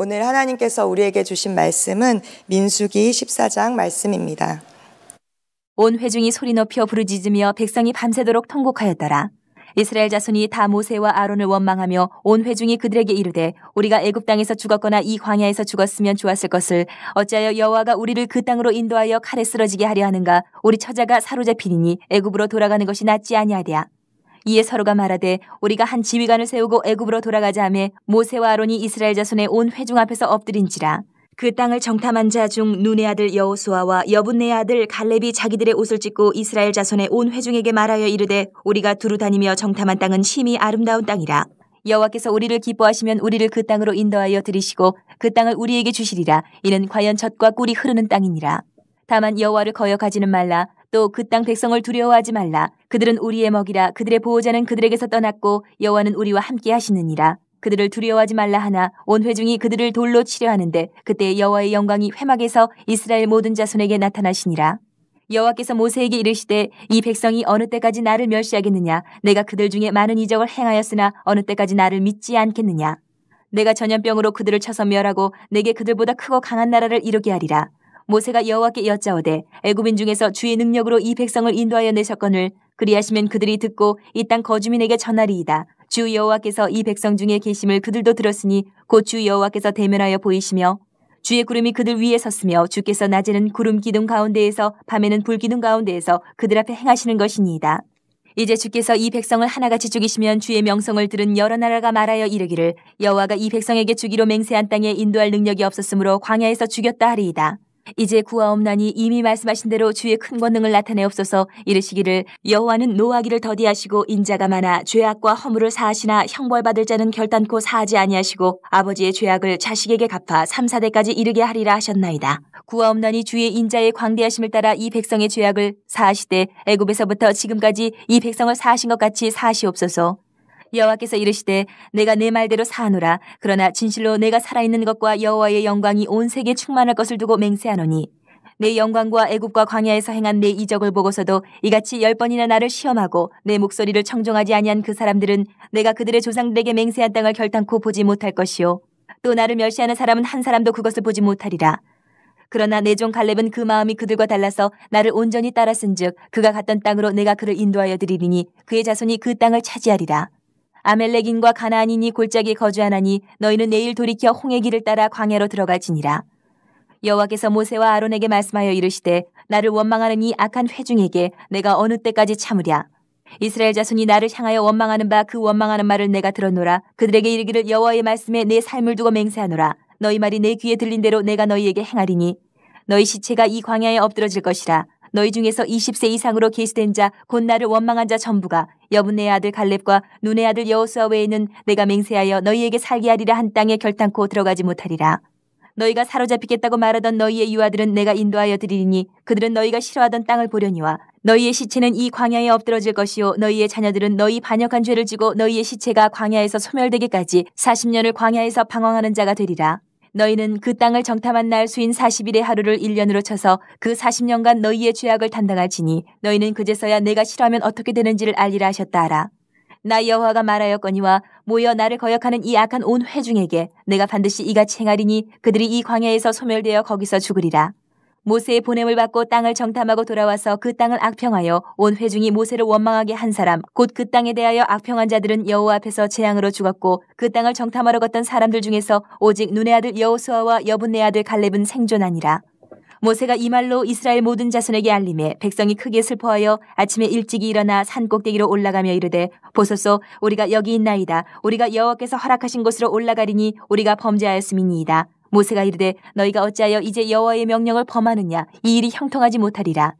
오늘 하나님께서 우리에게 주신 말씀은 민수기 14장 말씀입니다. 온 회중이 소리 높여 부르짖으며 백성이 밤새도록 통곡하였더라. 이스라엘 자손이 다 모세와 아론을 원망하며 온 회중이 그들에게 이르되 우리가 애굽 땅에서 죽었거나 이 광야에서 죽었으면 좋았을 것을 어찌하여 여호와가 우리를 그 땅으로 인도하여 칼에 쓰러지게 하려 하는가 우리 처자가 사로잡히리니 애굽으로 돌아가는 것이 낫지 아니하랴 이에 서로가 말하되 우리가 한 지휘관을 세우고 애굽으로 돌아가자 하며 모세와 아론이 이스라엘 자손의 온 회중 앞에서 엎드린지라 그 땅을 정탐한 자 중 눈의 아들 여호수아와 여분의 아들 갈렙이 자기들의 옷을 찢고 이스라엘 자손의 온 회중에게 말하여 이르되 우리가 두루 다니며 정탐한 땅은 심히 아름다운 땅이라 여호와께서 우리를 기뻐하시면 우리를 그 땅으로 인도하여 들이시고 그 땅을 우리에게 주시리라 이는 과연 젖과 꿀이 흐르는 땅이니라 다만 여호와를 거역하지는 말라 또그땅 백성을 두려워하지 말라. 그들은 우리의 먹이라. 그들의 보호자는 그들에게서 떠났고 여호와는 우리와 함께 하시느니라. 그들을 두려워하지 말라 하나 온 회중이 그들을 돌로 치려 하는데 그때 여호와의 영광이 회막에서 이스라엘 모든 자손에게 나타나시니라. 여호와께서 모세에게 이르시되 이 백성이 어느 때까지 나를 멸시하겠느냐 내가 그들 중에 많은 이적을 행하였으나 어느 때까지 나를 믿지 않겠느냐 내가 전염병으로 그들을 쳐서 멸하고 내게 그들보다 크고 강한 나라를 이루게 하리라 모세가 여호와께 여짜오되 애굽인 중에서 주의 능력으로 이 백성을 인도하여 내셨거늘 그리하시면 그들이 듣고 이 땅 거주민에게 전하리이다. 주 여호와께서 이 백성 중에 계심을 그들도 들었으니 곧 주 여호와께서 대면하여 보이시며 주의 구름이 그들 위에 섰으며 주께서 낮에는 구름 기둥 가운데에서 밤에는 불 기둥 가운데에서 그들 앞에 행하시는 것이니이다. 이제 주께서 이 백성을 하나같이 죽이시면 주의 명성을 들은 여러 나라가 말하여 이르기를 여호와가 이 백성에게 주기로 맹세한 땅에 인도할 능력이 없었으므로 광야에서 죽였다 하리이다. 이제 구하옵나니 이미 말씀하신 대로 주의 큰 권능을 나타내옵소서 이르시기를 여호와는 노하기를 더디하시고 인자가 많아 죄악과 허물을 사하시나 형벌받을 자는 결단코 사하지 아니하시고 아버지의 죄악을 자식에게 갚아 3사대까지 이르게 하리라 하셨나이다. 구하옵나니 주의 인자의 광대하심을 따라 이 백성의 죄악을 사하시되 애굽에서부터 지금까지 이 백성을 사하신 것 같이 사하시옵소서 여호와께서 이르시되 내가 내 말대로 사노라 하 그러나 진실로 내가 살아있는 것과 여호와의 영광이 온 세계에 충만할 것을 두고 맹세하노니 내 영광과 애굽과 광야에서 행한 내 이적을 보고서도 이같이 열 번이나 나를 시험하고 내 목소리를 청종하지 아니한 그 사람들은 내가 그들의 조상들에게 맹세한 땅을 결단코 보지 못할 것이요 또 나를 멸시하는 사람은 한 사람도 그것을 보지 못하리라 그러나 내 종 갈렙은 그 마음이 그들과 달라서 나를 온전히 따랐은즉 그가 갔던 땅으로 내가 그를 인도하여 드리리니 그의 자손이 그 땅을 차지하리라. 아멜렉인과 가나안인이 골짜기에 거주하나니 너희는 내일 돌이켜 홍해 길을 따라 광야로 들어갈지니라. 여호와께서 모세와 아론에게 말씀하여 이르시되 나를 원망하는 이 악한 회중에게 내가 어느 때까지 참으랴. 이스라엘 자손이 나를 향하여 원망하는 바 그 원망하는 말을 내가 들었노라. 그들에게 이르기를 여호와의 말씀에 내 삶을 두고 맹세하노라. 너희 말이 내 귀에 들린 대로 내가 너희에게 행하리니 너희 시체가 이 광야에 엎드러질 것이라. 너희 중에서 20세 이상으로 계시된 자, 곧 나를 원망한 자 전부가 여분의 아들 갈렙과 눈의 아들 여호수아 외에는 내가 맹세하여 너희에게 살게 하리라 한 땅에 결단코 들어가지 못하리라. 너희가 사로잡히겠다고 말하던 너희의 유아들은 내가 인도하여 드리니 그들은 너희가 싫어하던 땅을 보려니와 너희의 시체는 이 광야에 엎드러질 것이요 너희의 자녀들은 너희 반역한 죄를 지고 너희의 시체가 광야에서 소멸되기까지 40년을 광야에서 방황하는 자가 되리라. 너희는 그 땅을 정탐한 날 수인 40일의 하루를 1년으로 쳐서 그 40년간 너희의 죄악을 담당하지니 너희는 그제서야 내가 싫어하면 어떻게 되는지를 알리라 하셨다 하라. 나 여호와가 말하였거니와 모여 나를 거역하는 이 악한 온 회중에게 내가 반드시 이같이 행하리니 그들이 이 광야에서 소멸되어 거기서 죽으리라. 모세의 보냄을 받고 땅을 정탐하고 돌아와서 그 땅을 악평하여 온 회중이 모세를 원망하게 한 사람 곧 그 땅에 대하여 악평한 자들은 여호와 앞에서 재앙으로 죽었고 그 땅을 정탐하러 갔던 사람들 중에서 오직 눈의 아들 여호수아와 여분의 아들 갈렙은 생존하니라. 모세가 이 말로 이스라엘 모든 자손에게 알림해 백성이 크게 슬퍼하여 아침에 일찍이 일어나 산 꼭대기로 올라가며 이르되 보소서 우리가 여기 있나이다 우리가 여호와께서 허락하신 곳으로 올라가리니 우리가 범죄하였음이니이다 모세가 이르되 너희가 어찌하여 이제 여호와의 명령을 범하느냐 이 일이 형통하지 못하리라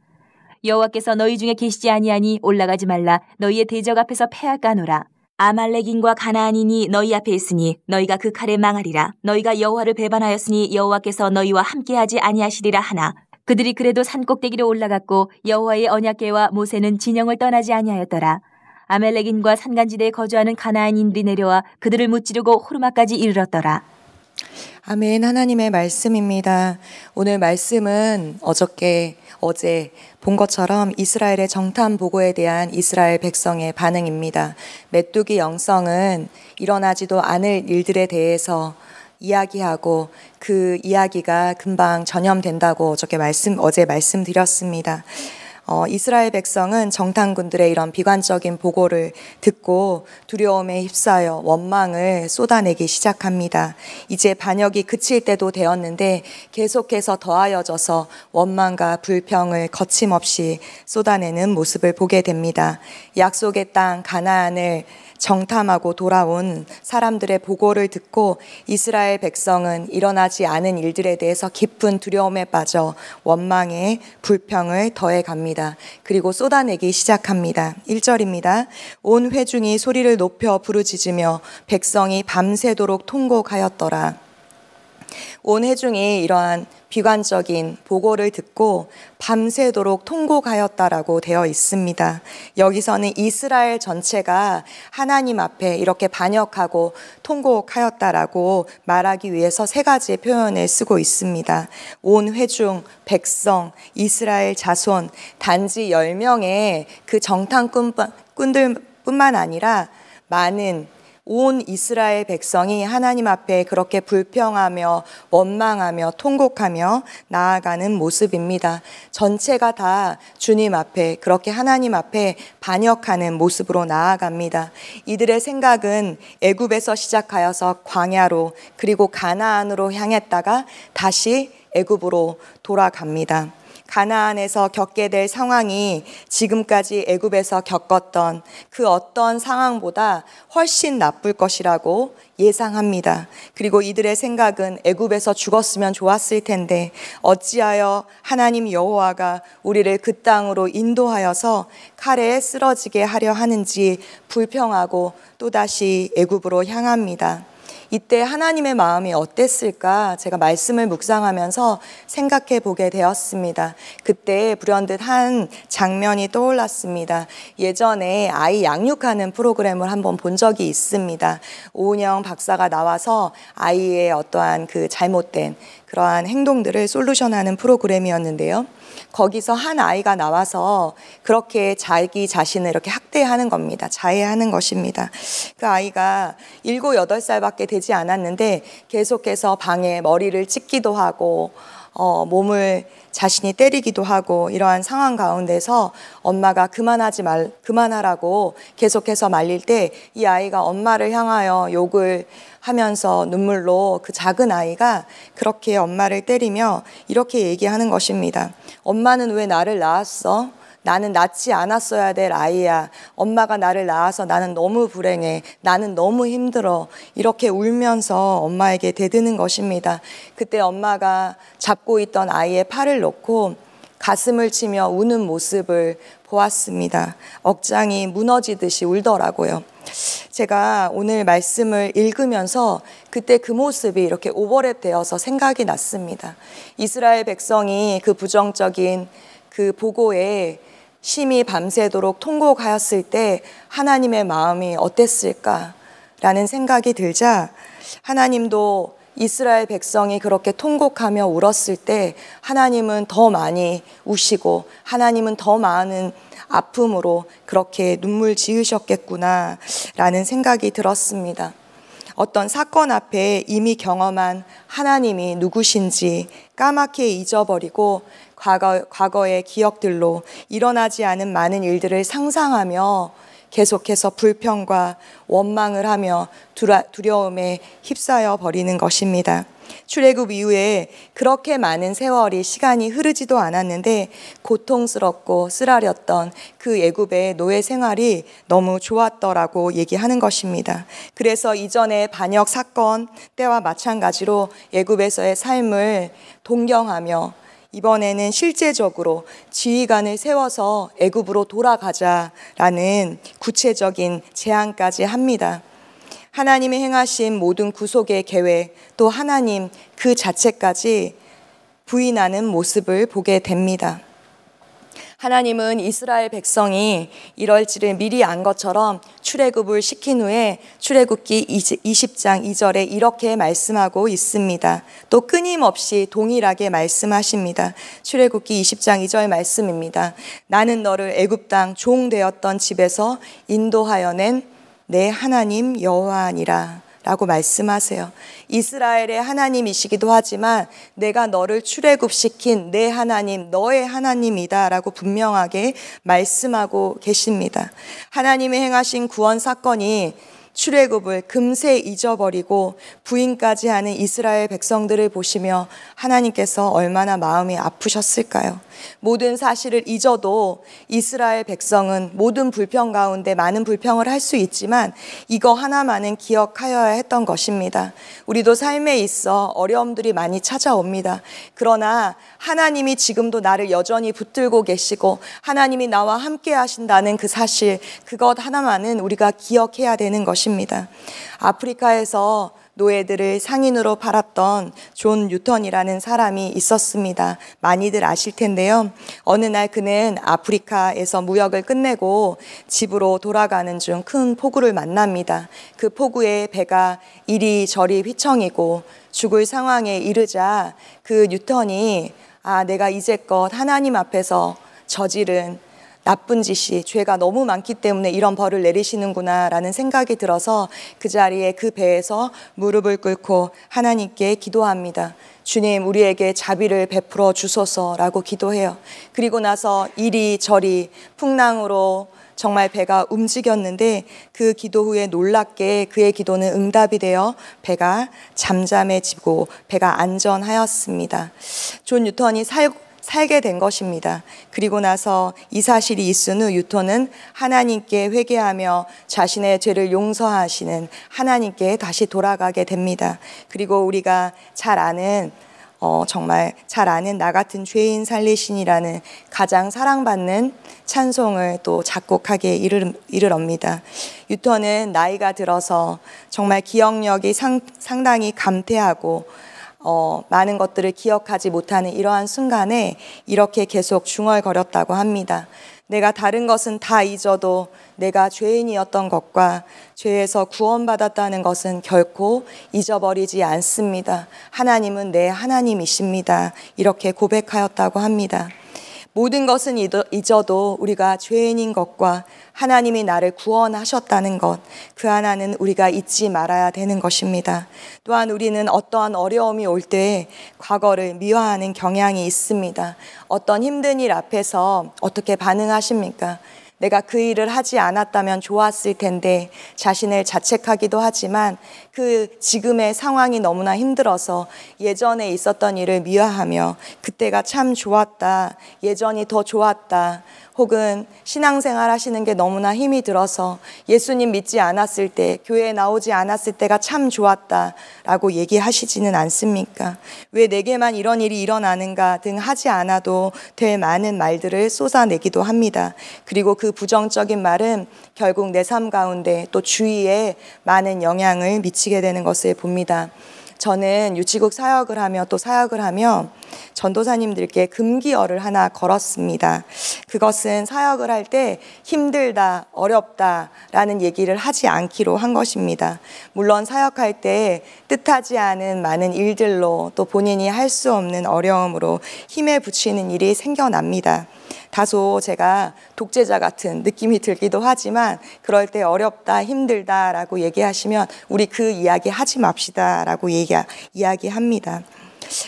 여호와께서 너희 중에 계시지 아니하니 올라가지 말라 너희의 대적 앞에서 패할까노라 아말렉인과 가나안인이 너희 앞에 있으니 너희가 그 칼에 망하리라 너희가 여호와를 배반하였으니 여호와께서 너희와 함께하지 아니하시리라 하나 그들이 그래도 산 꼭대기로 올라갔고 여호와의 언약궤와 모세는 진영을 떠나지 아니하였더라 아말렉인과 산간지대에 거주하는 가나안인들이 내려와 그들을 무찌르고 호르마까지 이르렀더라. 아멘. 하나님의 말씀입니다. 오늘 말씀은 어저께, 어제 본 것처럼 이스라엘의 정탐 보고에 대한 이스라엘 백성의 반응입니다. 메뚜기 영성은 일어나지도 않을 일들에 대해서 이야기하고 그 이야기가 금방 전염된다고 어저께 말씀, 어제 말씀드렸습니다. 어, 이스라엘 백성은 정탐군들의 이런 비관적인 보고를 듣고 두려움에 휩싸여 원망을 쏟아내기 시작합니다. 이제 반역이 그칠 때도 되었는데 계속해서 더하여져서 원망과 불평을 거침없이 쏟아내는 모습을 보게 됩니다. 약속의 땅 가나안을 정탐하고 돌아온 사람들의 보고를 듣고 이스라엘 백성은 일어나지 않은 일들에 대해서 깊은 두려움에 빠져 원망에 불평을 더해 갑니다. 쏟아니다 그리고 쏟아내기 시작합니다. 1절입니다. 온 회중이 소리를 높여 부르짖으며 백성이 밤새도록 통곡하였더라. 온 회중이 이러한 비관적인 보고를 듣고 밤새도록 통곡하였다라고 되어 있습니다. 여기서는 이스라엘 전체가 하나님 앞에 이렇게 반역하고 통곡하였다라고 말하기 위해서 세 가지 표현을 쓰고 있습니다. 온 회중, 백성, 이스라엘 자손, 단지 1명의그 정탐꾼들뿐만 아니라 많은 온 이스라엘 백성이 하나님 앞에 그렇게 불평하며 원망하며 통곡하며 나아가는 모습입니다. 전체가 다 주님 앞에 그렇게 하나님 앞에 반역하는 모습으로 나아갑니다. 이들의 생각은 애굽에서 시작하여서 광야로 그리고 가나안으로 향했다가 다시 애굽으로 돌아갑니다. 가나안에서 겪게 될 상황이 지금까지 애굽에서 겪었던 그 어떤 상황보다 훨씬 나쁠 것이라고 예상합니다. 그리고 이들의 생각은 애굽에서 죽었으면 좋았을 텐데 어찌하여 하나님 여호와가 우리를 그 땅으로 인도하여서 칼에 쓰러지게 하려 하는지 불평하고 또다시 애굽으로 향합니다. 이때 하나님의 마음이 어땠을까 제가 말씀을 묵상하면서 생각해 보게 되었습니다. 그때 불현듯 한 장면이 떠올랐습니다. 예전에 아이 양육하는 프로그램을 한번 본 적이 있습니다. 오은영 박사가 나와서 아이의 어떠한 그 잘못된 그러한 행동들을 솔루션하는 프로그램이었는데요. 거기서 한 아이가 나와서 그렇게 자기 자신을 이렇게 학대하는 겁니다. 자해하는 것입니다. 그 아이가 7, 8살밖에 되지 않았는데 계속해서 방에 머리를 찢기도 하고 어, 몸을 자신이 때리기도 하고 이러한 상황 가운데서 엄마가 그만하지 말, 그만하라고 계속해서 말릴 때 이 아이가 엄마를 향하여 욕을 하면서 눈물로 그 작은 아이가 그렇게 엄마를 때리며 이렇게 얘기하는 것입니다. 엄마는 왜 나를 낳았어? 나는 낳지 않았어야 될 아이야. 엄마가 나를 낳아서 나는 너무 불행해. 나는 너무 힘들어. 이렇게 울면서 엄마에게 대드는 것입니다. 그때 엄마가 잡고 있던 아이의 팔을 놓고 가슴을 치며 우는 모습을 보았습니다. 억장이 무너지듯이 울더라고요. 제가 오늘 말씀을 읽으면서 그때 그 모습이 이렇게 오버랩 되어서 생각이 났습니다. 이스라엘 백성이 그 부정적인 그 보고에 심히 밤새도록 통곡하였을 때 하나님의 마음이 어땠을까라는 생각이 들자 하나님도 이스라엘 백성이 그렇게 통곡하며 울었을 때 하나님은 더 많이 우시고 하나님은 더 많은 아픔으로 그렇게 눈물 지으셨겠구나라는 생각이 들었습니다. 어떤 사건 앞에 이미 경험한 하나님이 누구신지 까맣게 잊어버리고 과거, 과거의 기억들로 일어나지 않은 많은 일들을 상상하며 계속해서 불평과 원망을 하며 두려움에 휩싸여 버리는 것입니다. 출애굽 이후에 그렇게 많은 세월이 시간이 흐르지도 않았는데 고통스럽고 쓰라렸던 그 애굽의 노예 생활이 너무 좋았더라고 얘기하는 것입니다. 그래서 이전의 반역 사건 때와 마찬가지로 애굽에서의 삶을 동경하며 이번에는 실제적으로 지휘관을 세워서 애굽으로 돌아가자라는 구체적인 제안까지 합니다. 하나님이 행하신 모든 구속의 계획 또 하나님 그 자체까지 부인하는 모습을 보게 됩니다. 하나님은 이스라엘 백성이 이럴지를 미리 안 것처럼 출애굽을 시킨 후에 출애굽기 20장 2절에 이렇게 말씀하고 있습니다. 또 끊임없이 동일하게 말씀하십니다. 출애굽기 20장 2절 말씀입니다. 나는 너를 애굽 땅 종 되었던 집에서 인도하여 낸 내 하나님 여호와니라. 라고 말씀하세요. 이스라엘의 하나님이시기도 하지만 내가 너를 출애굽시킨 내 하나님, 너의 하나님이다 라고 분명하게 말씀하고 계십니다. 하나님이 행하신 구원 사건이 출애굽을 금세 잊어버리고 부인까지 하는 이스라엘 백성들을 보시며 하나님께서 얼마나 마음이 아프셨을까요? 모든 사실을 잊어도 이스라엘 백성은 모든 불평 가운데 많은 불평을 할 수 있지만 이거 하나만은 기억하여야 했던 것입니다. 우리도 삶에 있어 어려움들이 많이 찾아옵니다. 그러나 하나님이 지금도 나를 여전히 붙들고 계시고 하나님이 나와 함께 하신다는 그 사실, 그것 하나만은 우리가 기억해야 되는 것입니다. 아프리카에서 노예들을 상인으로 팔았던 존 뉴턴이라는 사람이 있었습니다. 많이들 아실 텐데요. 어느 날 그는 아프리카에서 무역을 끝내고 집으로 돌아가는 중 큰 폭우를 만납니다. 그 폭우에 배가 이리저리 휘청이고 죽을 상황에 이르자 그 뉴턴이 아, 내가 이제껏 하나님 앞에서 저지른 나쁜 짓이 죄가 너무 많기 때문에 이런 벌을 내리시는구나라는 생각이 들어서 그 자리에 그 배에서 무릎을 꿇고 하나님께 기도합니다. 주님, 우리에게 자비를 베풀어 주소서라고 기도해요. 그리고 나서 이리저리 풍랑으로 정말 배가 움직였는데 그 기도 후에 놀랍게 그의 기도는 응답이 되어 배가 잠잠해지고 배가 안전하였습니다. 존 뉴턴이 살고 살게 된 것입니다. 그리고 나서 이 사실이 있은 후 유토는 하나님께 회개하며 자신의 죄를 용서하시는 하나님께 다시 돌아가게 됩니다. 그리고 우리가 잘 아는 어, 정말 잘 아는 나 같은 죄인 살리신이라는 가장 사랑받는 찬송을 또 작곡하게 이를, 이르럽니다. 유턴은 나이가 들어서 정말 기억력이 상, 상당히 감퇴하고 어, 많은 것들을 기억하지 못하는 이러한 순간에 이렇게 계속 중얼거렸다고 합니다. 내가 다른 것은 다 잊어도 내가 죄인이었던 것과 죄에서 구원받았다는 것은 결코 잊어버리지 않습니다. 하나님은 내 하나님이십니다. 이렇게 고백하였다고 합니다. 모든 것은 잊어도 우리가 죄인인 것과 하나님이 나를 구원하셨다는 것, 그 하나는 우리가 잊지 말아야 되는 것입니다. 또한 우리는 어떠한 어려움이 올 때에 과거를 미화하는 경향이 있습니다. 어떤 힘든 일 앞에서 어떻게 반응하십니까? 내가 그 일을 하지 않았다면 좋았을 텐데 자신을 자책하기도 하지만 그 지금의 상황이 너무나 힘들어서 예전에 있었던 일을 미화하며 그때가 참 좋았다. 예전이 더 좋았다. 혹은 신앙생활 하시는 게 너무나 힘이 들어서 예수님 믿지 않았을 때, 교회에 나오지 않았을 때가 참 좋았다 라고 얘기하시지는 않습니까? 왜 내게만 이런 일이 일어나는가 등 하지 않아도 될 많은 말들을 쏟아내기도 합니다. 그리고 그 부정적인 말은 결국 내 삶 가운데 또 주위에 많은 영향을 미치게 되는 것을 봅니다. 저는 유치국 사역을 하며 또 사역을 하며 전도사님들께 금기어를 하나 걸었습니다. 그것은 사역을 할 때 힘들다, 어렵다 라는 얘기를 하지 않기로 한 것입니다. 물론 사역할 때 뜻하지 않은 많은 일들로 또 본인이 할 수 없는 어려움으로 힘에 부치는 일이 생겨납니다. 다소 제가 독재자 같은 느낌이 들기도 하지만 그럴 때 어렵다, 힘들다라고 얘기하시면 우리 그 이야기 하지 맙시다라고 얘기, 이야기합니다.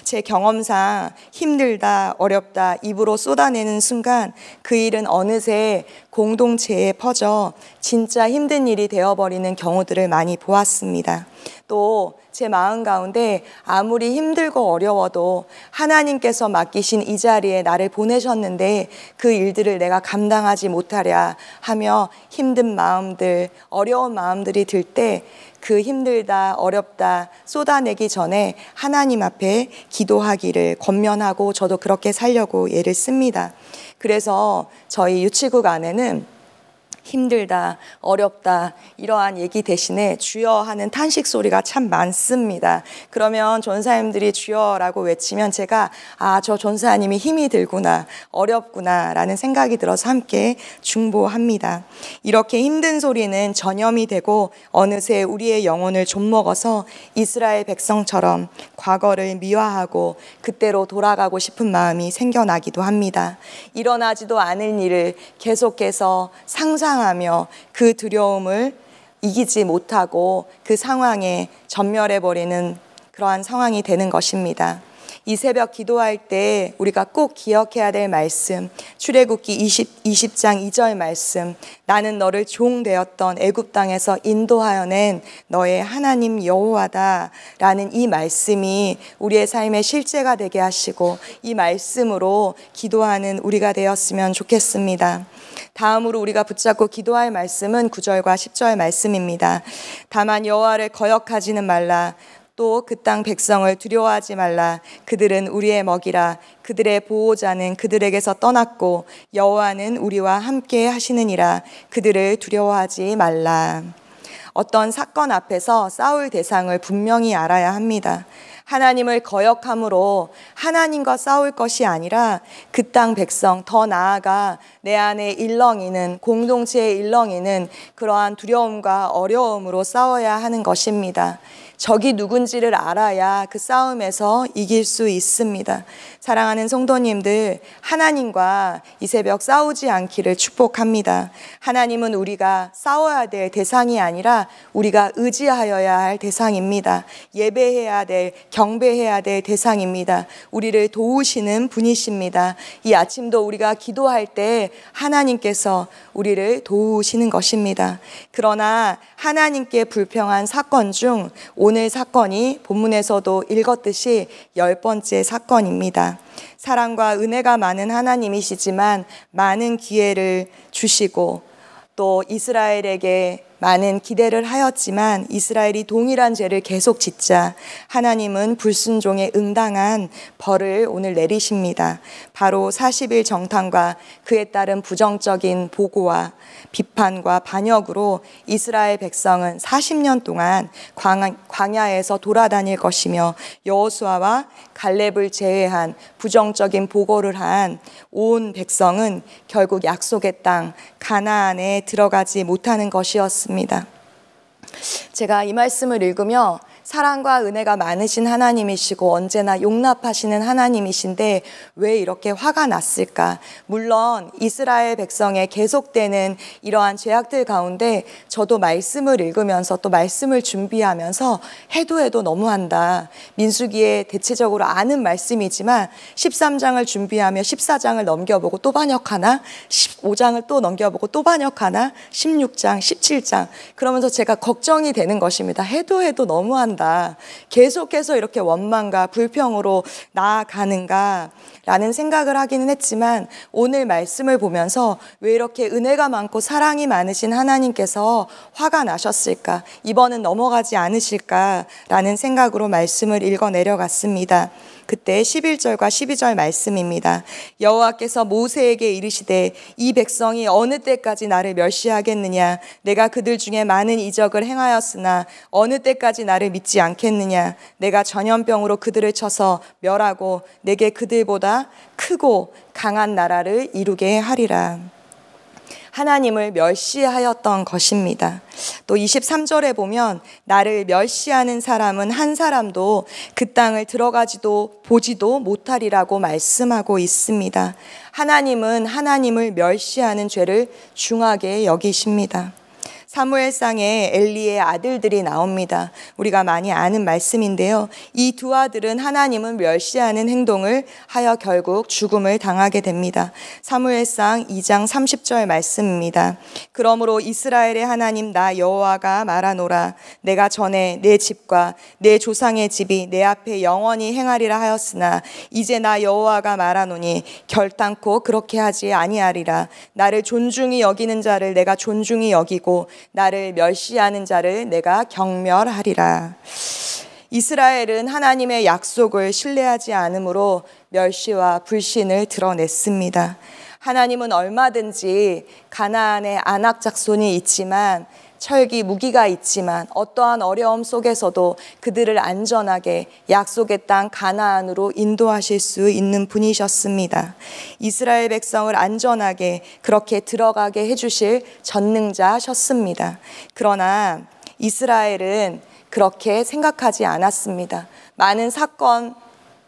제 경험상 힘들다, 어렵다, 입으로 쏟아내는 순간 그 일은 어느새 공동체에 퍼져 진짜 힘든 일이 되어버리는 경우들을 많이 보았습니다. 또제 마음 가운데 아무리 힘들고 어려워도 하나님께서 맡기신 이 자리에 나를 보내셨는데 그 일들을 내가 감당하지 못하랴 하며 힘든 마음들, 어려운 마음들이 들 때 그 힘들다, 어렵다 쏟아내기 전에 하나님 앞에 기도하기를 권면하고 저도 그렇게 살려고 예를 씁니다. 그래서 저희 유치국 안에는 힘들다, 어렵다 이러한 얘기 대신에 주여 하는 탄식 소리가 참 많습니다. 그러면 전사님들이 주여라고 외치면 제가 아, 저 전사님이 힘이 들구나, 어렵구나라는 생각이 들어서 함께 중보합니다. 이렇게 힘든 소리는 전염이 되고 어느새 우리의 영혼을 좀먹어서 이스라엘 백성처럼 과거를 미화하고 그때로 돌아가고 싶은 마음이 생겨나기도 합니다. 일어나지도 않은 일을 계속해서 상상 회상하며 그 두려움을 이기지 못하고 그 상황에 전멸해버리는 그러한 상황이 되는 것입니다. 이 새벽 기도할 때 우리가 꼭 기억해야 될 말씀 출애굽기 20, 20장 2절 말씀 나는 너를 종 되었던 애굽 땅에서 인도하여 낸 너의 하나님 여호와다 라는 이 말씀이 우리의 삶의 실제가 되게 하시고 이 말씀으로 기도하는 우리가 되었으면 좋겠습니다. 다음으로 우리가 붙잡고 기도할 말씀은 9절과 10절 말씀입니다. 다만 여호와를 거역하지는 말라 또 그 땅 백성을 두려워하지 말라 그들은 우리의 먹이라 그들의 보호자는 그들에게서 떠났고 여호와는 우리와 함께 하시느니라 그들을 두려워하지 말라. 어떤 사건 앞에서 싸울 대상을 분명히 알아야 합니다. 하나님을 거역함으로 하나님과 싸울 것이 아니라 그 땅 백성 더 나아가 내 안에 일렁이는 공동체의 일렁이는 그러한 두려움과 어려움으로 싸워야 하는 것입니다. 적이 누군지를 알아야 그 싸움에서 이길 수 있습니다. 사랑하는 성도님들, 하나님과 이 새벽 싸우지 않기를 축복합니다. 하나님은 우리가 싸워야 될 대상이 아니라 우리가 의지하여야 할 대상입니다. 예배해야 될, 경배해야 될 대상입니다. 우리를 도우시는 분이십니다. 이 아침도 우리가 기도할 때 하나님께서 우리를 도우시는 것입니다. 그러나 하나님께 불평한 사건 중 오늘 사건이 본문에서도 읽었듯이 열 번째 사건입니다. 사랑과 은혜가 많은 하나님이시지만 많은 기회를 주시고 또 이스라엘에게 많은 기대를 하였지만 이스라엘이 동일한 죄를 계속 짓자 하나님은 불순종에 응당한 벌을 오늘 내리십니다. 바로 40일 정탄과 그에 따른 부정적인 보고와 비판과 반역으로 이스라엘 백성은 40년 동안 광야에서 돌아다닐 것이며 여호수아와 갈렙을 제외한 부정적인 보고를 한 온 백성은 결국 약속의 땅 가나안에 들어가지 못하는 것이었습니다. 제가 이 말씀을 읽으며 사랑과 은혜가 많으신 하나님이시고 언제나 용납하시는 하나님이신데 왜 이렇게 화가 났을까? 물론 이스라엘 백성의 계속되는 이러한 죄악들 가운데 저도 말씀을 읽으면서 또 말씀을 준비하면서 해도 해도 너무한다. 민수기에 대체적으로 아는 말씀이지만 13장을 준비하며 14장을 넘겨보고 또 반역하나 15장을 또 넘겨보고 또 반역하나 16장, 17장 그러면서 제가 걱정이 되는 것입니다. 해도 해도 너무한다. 때마다 계속해서 이렇게 원망과 불평으로 나아가는가라는 생각을 하기는 했지만 오늘 말씀을 보면서 왜 이렇게 은혜가 많고 사랑이 많으신 하나님께서 화가 나셨을까? 이번은 넘어가지 않으실까라는 생각으로 말씀을 읽어 내려갔습니다. 그때 11절과 12절 말씀입니다. 여호와께서 모세에게 이르시되 이 백성이 어느 때까지 나를 멸시하겠느냐 내가 그들 중에 많은 이적을 행하였으나 어느 때까지 나를 믿지 않겠느냐 내가 전염병으로 그들을 쳐서 멸하고 내게 그들보다 크고 강한 나라를 이루게 하리라. 하나님을 멸시하였던 것입니다. 또 23절에 보면 나를 멸시하는 사람은 한 사람도 그 땅을 들어가지도 보지도 못하리라고 말씀하고 있습니다. 하나님은 하나님을 멸시하는 죄를 중하게 여기십니다. 사무엘상에 엘리의 아들들이 나옵니다. 우리가 많이 아는 말씀인데요. 이 두 아들은 하나님은 멸시하는 행동을 하여 결국 죽음을 당하게 됩니다. 사무엘상 2장 30절 말씀입니다. 그러므로 이스라엘의 하나님 나 여호와가 말하노라 내가 전에 내 집과 내 조상의 집이 내 앞에 영원히 행하리라 하였으나 이제 나 여호와가 말하노니 결단코 그렇게 하지 아니하리라 나를 존중히 여기는 자를 내가 존중히 여기고 나를 멸시하는 자를 내가 경멸하리라. 이스라엘은 하나님의 약속을 신뢰하지 않으므로 멸시와 불신을 드러냈습니다. 하나님은 얼마든지 가나안에 안악 작손이 있지만 철기 무기가 있지만 어떠한 어려움 속에서도 그들을 안전하게 약속의 땅 가나안으로 인도하실 수 있는 분이셨습니다. 이스라엘 백성을 안전하게 그렇게 들어가게 해주실 전능자셨습니다. 그러나 이스라엘은 그렇게 생각하지 않았습니다. 많은 사건,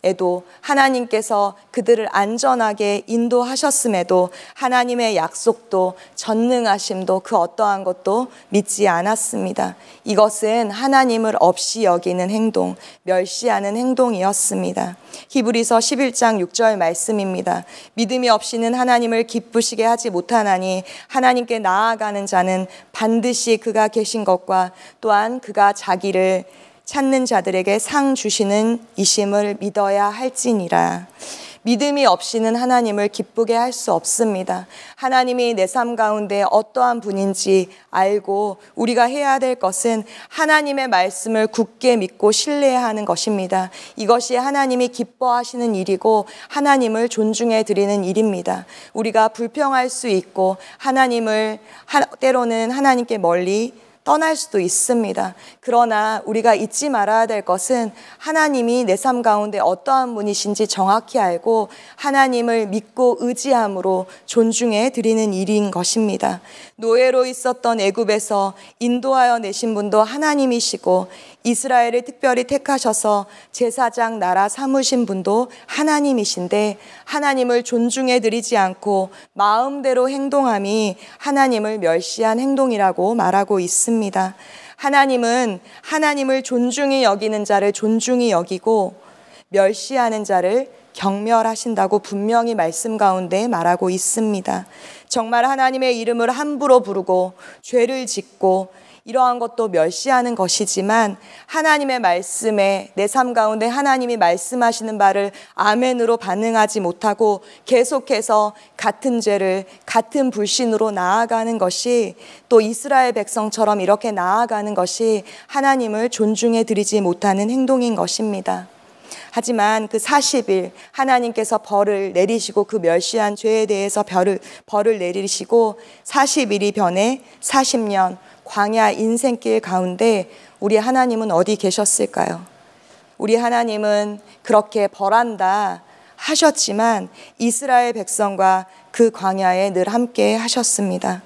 에도 하나님께서 그들을 안전하게 인도하셨음에도 하나님의 약속도 전능하심도 그 어떠한 것도 믿지 않았습니다. 이것은 하나님을 없이 여기는 행동, 멸시하는 행동이었습니다. 히브리서 11장 6절 말씀입니다. 믿음이 없이는 하나님을 기쁘시게 하지 못하나니 하나님께 나아가는 자는 반드시 그가 계신 것과 또한 그가 자기를 찾는 자들에게 상 주시는 이심을 믿어야 할지니라. 믿음이 없이는 하나님을 기쁘게 할 수 없습니다. 하나님이 내 삶 가운데 어떠한 분인지 알고 우리가 해야 될 것은 하나님의 말씀을 굳게 믿고 신뢰하는 것입니다. 이것이 하나님이 기뻐하시는 일이고 하나님을 존중해 드리는 일입니다. 우리가 불평할 수 있고 하나님을 때로는 하나님께 멀리 떠날 수도 있습니다. 그러나 우리가 잊지 말아야 될 것은 하나님이 내 삶 가운데 어떠한 분이신지 정확히 알고 하나님을 믿고 의지함으로 존중해 드리는 일인 것입니다. 노예로 있었던 애굽에서 인도하여 내신 분도 하나님이시고 이스라엘을 특별히 택하셔서 제사장 나라 삼으신 분도 하나님이신데 하나님을 존중해 드리지 않고 마음대로 행동함이 하나님을 멸시한 행동이라고 말하고 있습니다. 하나님은 하나님을 존중히 여기는 자를 존중히 여기고 멸시하는 자를 경멸하신다고 분명히 말씀 가운데 말하고 있습니다. 정말 하나님의 이름을 함부로 부르고 죄를 짓고 이러한 것도 멸시하는 것이지만 하나님의 말씀에 내 삶 가운데 하나님이 말씀하시는 바를 아멘으로 반응하지 못하고 계속해서 같은 죄를 같은 불신으로 나아가는 것이 또 이스라엘 백성처럼 이렇게 나아가는 것이 하나님을 존중해 드리지 못하는 행동인 것입니다. 하지만 그 40일 하나님께서 벌을 내리시고 그 멸시한 죄에 대해서 벌을, 벌을 내리시고 40일이 변해 40년 광야 인생길 가운데 우리 하나님은 어디 계셨을까요? 우리 하나님은 그렇게 벌한다 하셨지만 이스라엘 백성과 그 광야에 늘 함께 하셨습니다.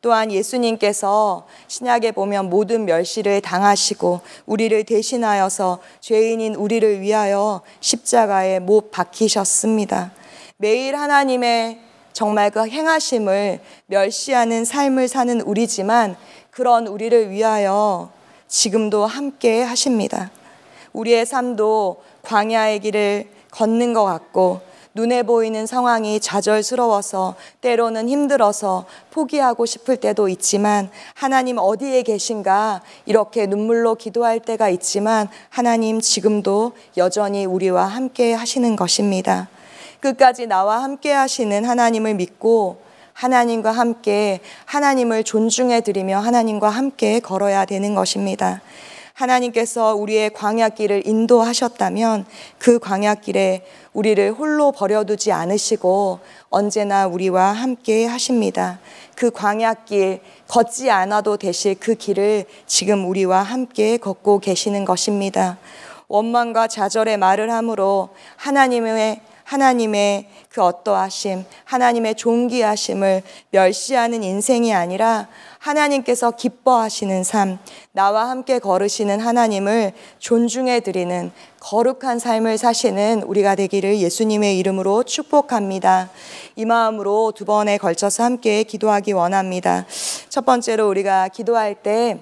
또한 예수님께서 신약에 보면 모든 멸시를 당하시고 우리를 대신하여서 죄인인 우리를 위하여 십자가에 못 박히셨습니다. 매일 하나님의 정말 그 행하심을 멸시하는 삶을 사는 우리지만 그런 우리를 위하여 지금도 함께 하십니다. 우리의 삶도 광야의 길을 걷는 것 같고 눈에 보이는 상황이 좌절스러워서 때로는 힘들어서 포기하고 싶을 때도 있지만 하나님 어디에 계신가 이렇게 눈물로 기도할 때가 있지만 하나님 지금도 여전히 우리와 함께 하시는 것입니다. 끝까지 나와 함께 하시는 하나님을 믿고 하나님과 함께 하나님을 존중해 드리며 하나님과 함께 걸어야 되는 것입니다. 하나님께서 우리의 광야길을 인도하셨다면 그 광야길에 우리를 홀로 버려두지 않으시고 언제나 우리와 함께 하십니다. 그 광야길 걷지 않아도 되실 그 길을 지금 우리와 함께 걷고 계시는 것입니다. 원망과 좌절의 말을 함으로 하나님의 하나님의 그 어떠하심, 하나님의 존귀하심을 멸시하는 인생이 아니라 하나님께서 기뻐하시는 삶, 나와 함께 걸으시는 하나님을 존중해 드리는 거룩한 삶을 사시는 우리가 되기를 예수님의 이름으로 축복합니다. 이 마음으로 두 번에 걸쳐서 함께 기도하기 원합니다. 첫 번째로 우리가 기도할 때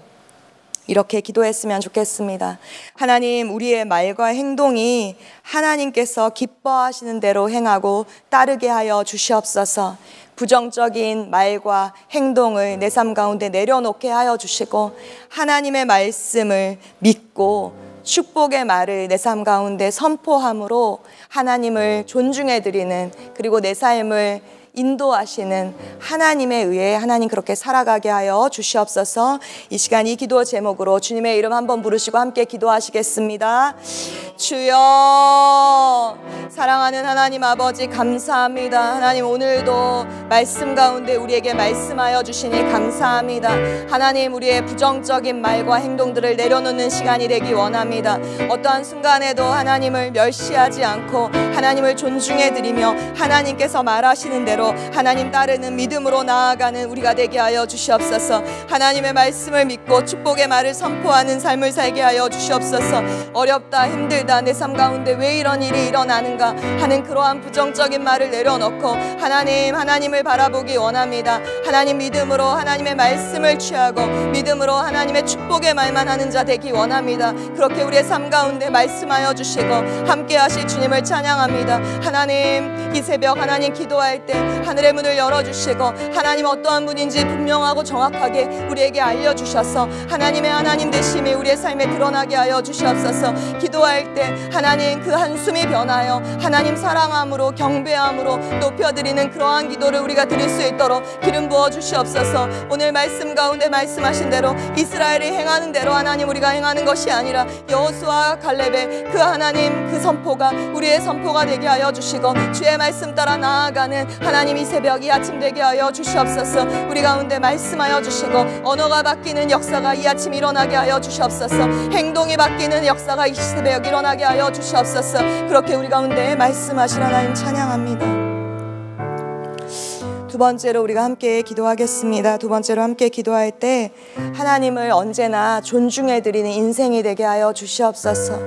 이렇게 기도했으면 좋겠습니다. 하나님, 우리의 말과 행동이 하나님께서 기뻐하시는 대로 행하고 따르게 하여 주시옵소서. 부정적인 말과 행동을 내 삶 가운데 내려놓게 하여 주시고 하나님의 말씀을 믿고 축복의 말을 내 삶 가운데 선포함으로 하나님을 존중해 드리는 그리고 내 삶을 인도하시는 하나님에 의해 하나님 그렇게 살아가게 하여 주시옵소서 이 시간 이 기도 제목으로 주님의 이름 한 번 부르시고 함께 기도하시겠습니다. 주여 사랑하는 하나님 아버지 감사합니다. 하나님 오늘도 말씀 가운데 우리에게 말씀하여 주시니 감사합니다. 하나님 우리의 부정적인 말과 행동들을 내려놓는 시간이 되기 원합니다. 어떠한 순간에도 하나님을 멸시하지 않고 하나님을 존중해 드리며 하나님께서 말하시는 대로 은로 하나님 따르는 믿음으로 나아가는 우리가 되게 하여 주시옵소서. 하나님의 말씀을 믿고 축복의 말을 선포하는 삶을 살게 하여 주시옵소서. 어렵다 힘들다 내 삶 가운데 왜 이런 일이 일어나는가 하는 그러한 부정적인 말을 내려놓고 하나님 하나님을 바라보기 원합니다. 하나님 믿음으로 하나님의 말씀을 취하고 믿음으로 하나님의 축복의 말만 하는 자 되기 원합니다. 그렇게 우리의 삶 가운데 말씀하여 주시고 함께 하실 주님을 찬양합니다. 하나님 이 새벽 하나님 기도할 때 하늘의 문을 열어주시고 하나님 어떠한 분인지 분명하고 정확하게 우리에게 알려주셔서 하나님의 하나님 되심이 우리의 삶에 드러나게 하여 주시옵소서 기도할 때 하나님 그 한숨이 변하여 하나님 사랑함으로 경배함으로 높여드리는 그러한 기도를 우리가 드릴 수 있도록 기름 부어 주시옵소서 오늘 말씀 가운데 말씀하신 대로 이스라엘이 행하는 대로 하나님 우리가 행하는 것이 아니라 여호수와 갈렙의 그 하나님 그 선포가 우리의 선포가 되게 하여 주시고 주의 말씀 따라 나아가는 하나님 하나님 이 새벽이 아침 되게 하여 주시옵소서 우리 가운데 말씀하여 주시고 언어가 바뀌는 역사가 이 아침 일어나게 하여 주시옵소서 행동이 바뀌는 역사가 이 새벽 일어나게 하여 주시옵소서 그렇게 우리 가운데 말씀하시라 하나님 찬양합니다 번째로 우리가 함께 기도하겠습니다. 두 번째로 함께 기도할 때 하나님을 언제나 존중해 드리는 인생이 되게 하여 주시옵소서.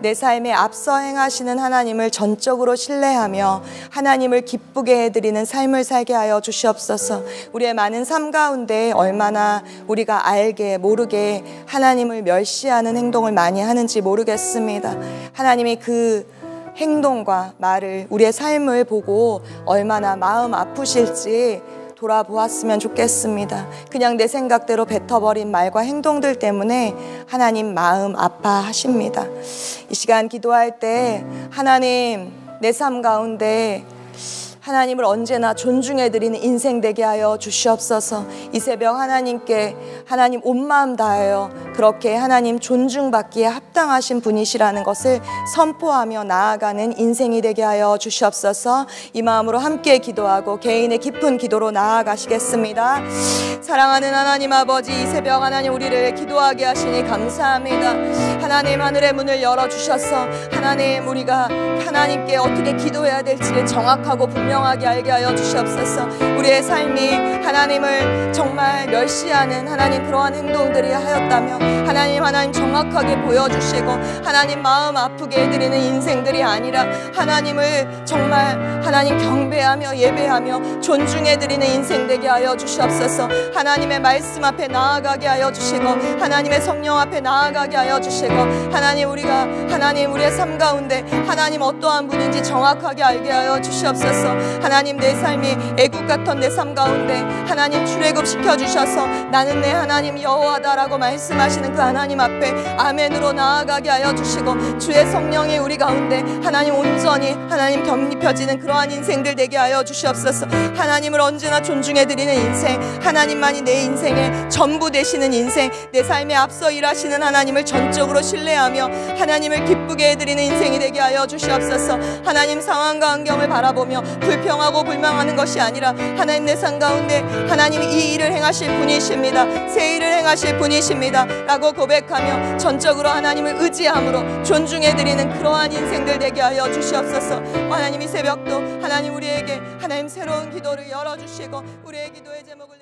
내 삶에 앞서 행하시는 하나님을 전적으로 신뢰하며 하나님을 기쁘게 해 드리는 삶을 살게 하여 주시옵소서. 우리의 많은 삶 가운데 얼마나 우리가 알게 모르게 하나님을 멸시하는 행동을 많이 하는지 모르겠습니다. 하나님이 그 행동과 말을 우리의 삶을 보고 얼마나 마음 아프실지 돌아보았으면 좋겠습니다. 그냥 내 생각대로 뱉어버린 말과 행동들 때문에 하나님 마음 아파하십니다. 이 시간 기도할 때 하나님 내 삶 가운데 하나님을 언제나 존중해드리는 인생 되게 하여 주시옵소서 이 새벽 하나님께 하나님 온 마음 다하여 그렇게 하나님 존중받기에 합당하신 분이시라는 것을 선포하며 나아가는 인생이 되게 하여 주시옵소서 이 마음으로 함께 기도하고 개인의 깊은 기도로 나아가시겠습니다 사랑하는 하나님 아버지 이 새벽 하나님 우리를 기도하게 하시니 감사합니다 하나님 하늘의 문을 열어주셔서 하나님 우리가 하나님께 어떻게 기도해야 될지를 정확하고 분명 분명하게 알게 하여 주시옵소서 우리의 삶이 하나님을 정말 멸시하는 하나님 그러한 행동들이 하였다면 하나님 하나님 정확하게 보여주시고 하나님 마음 아프게 해드리는 인생들이 아니라 하나님을 정말 하나님 경배하며 예배하며 존중해드리는 인생 되게 하여 주시옵소서 하나님의 말씀 앞에 나아가게 하여 주시고 하나님의 성령 앞에 나아가게 하여 주시고 하나님 우리가 하나님 우리의 삶 가운데 하나님 어떠한 분인지 정확하게 알게 하여 주시옵소서 하나님 내 삶이 애국 같던 내삶 가운데 하나님 출애굽 시켜 주셔서 나는 내 하나님 여호와다라고 말씀하시는 그 하나님 앞에 아멘으로 나아가게 하여 주시고 주의 성령이 우리 가운데 하나님 온전히 하나님 겸입혀지는 그러한 인생들 되게 하여 주시옵소서. 하나님을 언제나 존중해 드리는 인생, 하나님만이 내 인생의 전부 되시는 인생, 내 삶에 앞서 일하시는 하나님을 전적으로 신뢰하며 하나님을 기쁘게 해 드리는 인생이 되게 하여 주시옵소서. 하나님 상황과 환경을 바라보며 불평하고 불망하는 것이 아니라 하나님 내 삶 가운데 하나님 이이 일을 행하실 분이십니다. 새 일을 행하실 분이십니다. 라고 고백하며 전적으로 하나님을 의지함으로 존중해드리는 그러한 인생들 되게 하여 주시옵소서 하나님이 새벽도 하나님 우리에게 하나님 새로운 기도를 열어주시고 우리의 기도의 제목을